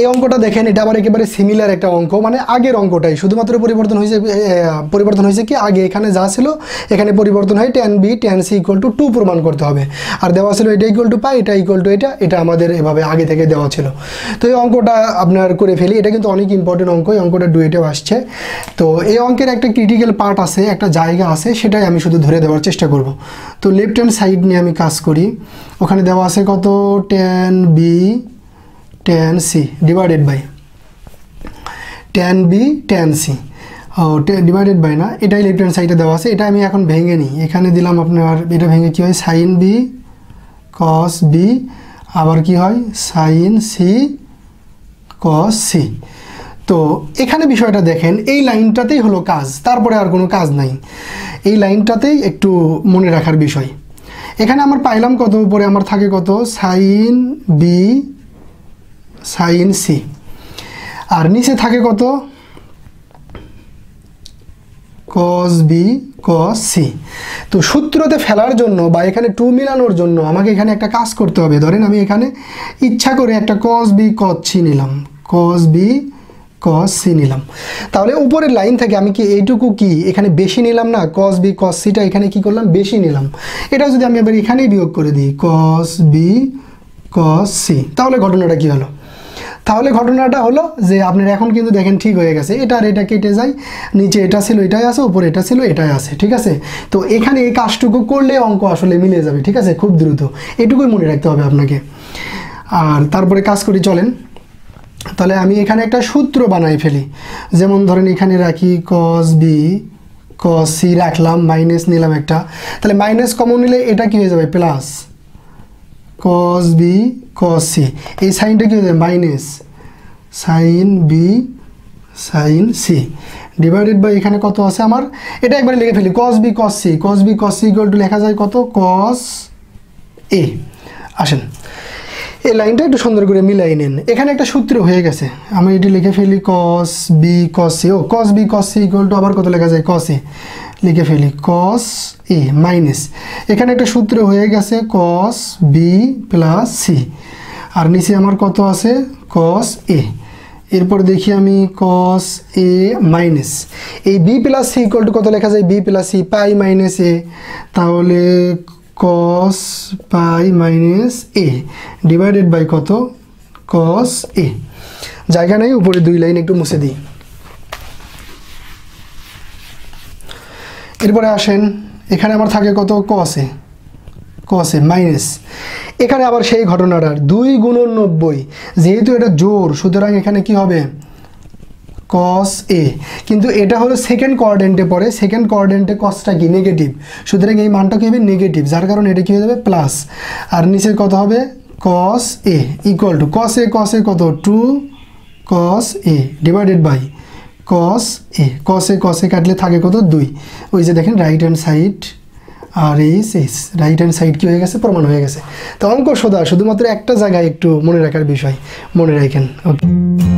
এই অঙ্কটা দেখেন এটা আবার একেবারে সিমিলার একটা অঙ্ক মানে আগের অঙ্কটাই শুধুমাত্র পরিবর্তন হয়েছে পরিবর্তন হয়েছে কি আগে এখানে যা ছিল এখানে পরিবর্তন হয় tan B tan C equal to to প্রমাণ করতে হবে আর দেওয়া ছিল এটা ইকুয়াল টু পাই এটা ইকুয়াল টু এটা এটা আমাদের এভাবে আগে থেকে দেওয়া ছিল তো এই অঙ্কটা আপনার করে ফেলি এটা কিন্তু অনেক ইম্পর্টেন্ট অঙ্ক এই অঙ্কটা ডুয়েটেও আসছে তো এই অঙ্কের একটা ক্রিটিক্যাল পার্ট আছে একটা জায়গা আছে সেটাই আমি শুধু ধরে দেওয়ার চেষ্টা করব তো লেফট হ্যান্ড সাইড নিয়ে আমি কাজ করি ওখানে দেওয়া আছে কত tan B tan C divided by tan B tan C divided oh, by না এটাই লেফট হ্যান্ড সাইডে দেওয়া আছে এটা আমি এখন ভেঙে নিই এখানে দিলাম আপনার এটা ভেঙে কী হয় সাইন বি কস বি আবার কি হয় সাইন সি কস সি তো এখানে বিষয়টা দেখেন এই লাইনটাতেই হলো কাজ তারপরে আর কোনো কাজ নাই এই লাইনটাতেই একটু মনে রাখার বিষয় এখানে আমার পাইলাম কত উপরে আমার থাকে কত সাইন বি সাইন সি আর নিচে থাকে কত কস বি কস সি তো সূত্রতে ফেলার জন্য বা এখানে টু মিলানোর জন্য আমাকে এখানে একটা কাজ করতে হবে ধরেন আমি এখানে ইচ্ছা করে একটা কস বি কস সি নিলাম কস বি কস সি নিলাম তাহলে উপরের লাইন থেকে আমি কি এইটুকু কি এখানে বেশি নিলাম না কস বি কস সিটা এখানে কি করলাম বেশি নিলাম এটা যদি আমি আবার এখানেই বিয়োগ করে দিই কস বি কস সি তাহলে ঘটনাটা কি হলো তাহলে ঘটনাটা হলো যে আপনার এখন কিন্তু দেখেন ঠিক হয়ে গেছে এটা আর এটা কেটে যায় নিচে এটা ছিল এটাই আছে উপরে এটা ছিল এটাই আছে ঠিক আছে তো এখানে এই কাজটুকু করলে অঙ্ক আসলে মিলে যাবে ঠিক আছে খুব দ্রুত এটুকুই মনে রাখতে হবে আপনাকে আর তারপরে কাজ করি চলেন তাহলে আমি এখানে একটা সূত্র বানাই ফেলি যেমন ধরেন এখানে রাখি কস বি কস সি রাখলাম মাইনাস নিলাম একটা তাহলে মাইনাস কমন নিলে এটা কী হয়ে যাবে plus cos B cos C এই সাইনটা কি হয়ে যায় minus sine B sine C divided by এখানে কত আছে আমার এটা একবারে লিখে ফেলি cos B cos C cos B cos C equal to লেখা যায় কত কস এ আসেন এই লাইনটা একটু সুন্দর করে মিলাই নেন এখানে একটা সূত্র হয়ে গেছে আমি এটি লিখে ফেলি কস বি কস সি ও cos B cos C equal to আবার কত লেখা যায় কস এ লিখে ফেলি কস এ মাইনাস এখানে একটা সূত্র হয়ে গেছে কস বি প্লাস সি আর নিচে আমার কত আছে কস এ এরপর দেখি আমি কস এ মাইনাস এই B plus C equal to কত লেখা যায় B plus C pi minus A তাহলে cos pi minus A divided by কত কস এ জায়গা নেই উপরে দুই লাইন একটু মুছে দিই এরপরে আসেন এখানে আমার থাকে কত কসে কসে মাইনাস এখানে আবার সেই ঘটনাটার দুই গুণন নব্বই যেহেতু এটা জোর সুতরাং এখানে কি হবে কস এ কিন্তু এটা হলো সেকেন্ড কোয়ার্ডেন্টে পড়ে সেকেন্ড কোয়ার্ডেন্টে কসটা কি নেগেটিভ সুতরাং এই মানটা কী হবে নেগেটিভ যার কারণে এটা কী হয়ে যাবে প্লাস আর নিচের কত হবে কস এ equal to cos A cos A কত two cos A divided by cos A কসে কসে কাটলে থাকে কত দুই ওই যে দেখেন রাইট হ্যান্ড সাইড আর এস এস রাইট হ্যান্ড সাইড কী হয়ে গেছে প্রমাণ হয়ে গেছে তো অঙ্ক সোদা শুধুমাত্র একটা জায়গায় একটু মনে রাখার বিষয় মনে রাখেন ওকে